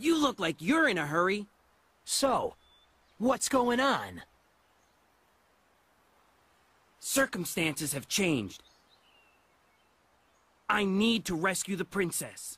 You look like you're in a hurry. So, what's going on? Circumstances have changed. I need to rescue the princess.